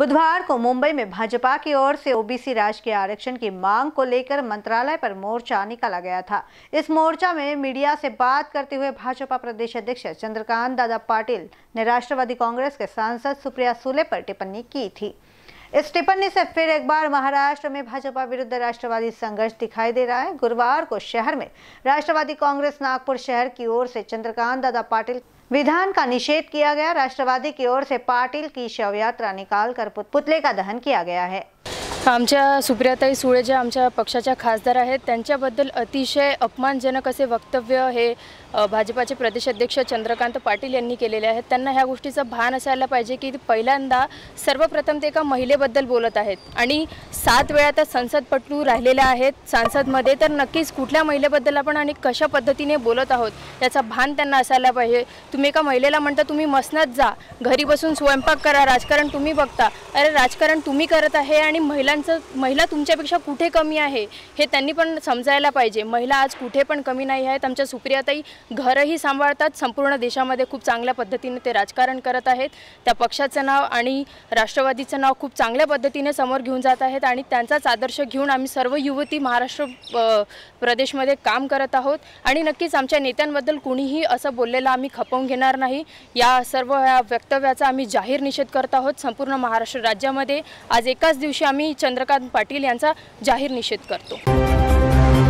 बुधवार को मुंबई में भाजपा की ओर से ओबीसी राजकीय आरक्षण की मांग को लेकर मंत्रालय पर मोर्चा निकाला गया था इस मोर्चा में मीडिया से बात करते हुए भाजपा प्रदेश अध्यक्ष चंद्रकांत दादा पाटिल ने राष्ट्रवादी कांग्रेस के सांसद सुप्रिया सुले पर टिप्पणी की थी इस टिप्पणी से फिर एक बार महाराष्ट्र में भाजपा विरुद्ध राष्ट्रवादी संघर्ष दिखाई दे रहा है गुरुवार को शहर में राष्ट्रवादी कांग्रेस नागपुर शहर की ओर से चंद्रकांत दादा पाटिल विधान का निषेध किया गया राष्ट्रवादी की ओर से पाटिल की शव यात्रा निकाल कर पुतले का दहन किया गया है आमच्या सुप्रियाताई सुळे ज्या आमच्या पक्षाच्या खासदार आहेत त्यांच्याबद्दल अतिशय अपमानजनक असे वक्तव्य हे भाजपाचे प्रदेशाध्यक्ष चंद्रकांत पाटील यांनी केलेले आहेत त्यांना ह्या गोष्टीचं भान असायला पाहिजे की पहिल्यांदा सर्वप्रथम ते एका महिलेबद्दल बोलत आहेत आणि सात वेळा संसद संसदपटू राहिलेल्या आहेत सांसदमध्ये तर नक्कीच कुठल्या महिलेबद्दल आपण आणि कशा पद्धतीने बोलत आहोत याचा भान त्यांना असायला पाहिजे तुम्ही एका महिलेला म्हणता तुम्ही मसनात जा घरी बसून स्वयंपाक करा राजकारण तुम्ही बघता अरे राजकारण तुम्ही करत आहे आणि महिला महिलांचं महिला तुमच्यापेक्षा कुठे कमी आहे हे त्यांनी पण समजायला पाहिजे महिला आज कुठे पण कमी नाही आहेत आमच्या सुप्रियाताई घरही सांभाळतात संपूर्ण देशामध्ये खूप चांगल्या पद्धतीने ते राजकारण करत आहेत त्या पक्षाचं नाव आणि राष्ट्रवादीचं नाव खूप चांगल्या पद्धतीने समोर घेऊन जात आहेत आणि त्यांचाच आदर्श घेऊन आम्ही सर्व युवती महाराष्ट्र प्रदेशमध्ये काम करत आहोत आणि नक्कीच आमच्या नेत्यांबद्दल कुणीही असं बोललेलं आम्ही खपवून घेणार नाही या सर्व या वक्तव्याचा आम्ही जाहीर निषेध करत आहोत संपूर्ण महाराष्ट्र राज्यामध्ये आज एकाच दिवशी आम्ही चंद्रकांत पाटील यांचा जाहीर निषेध करतो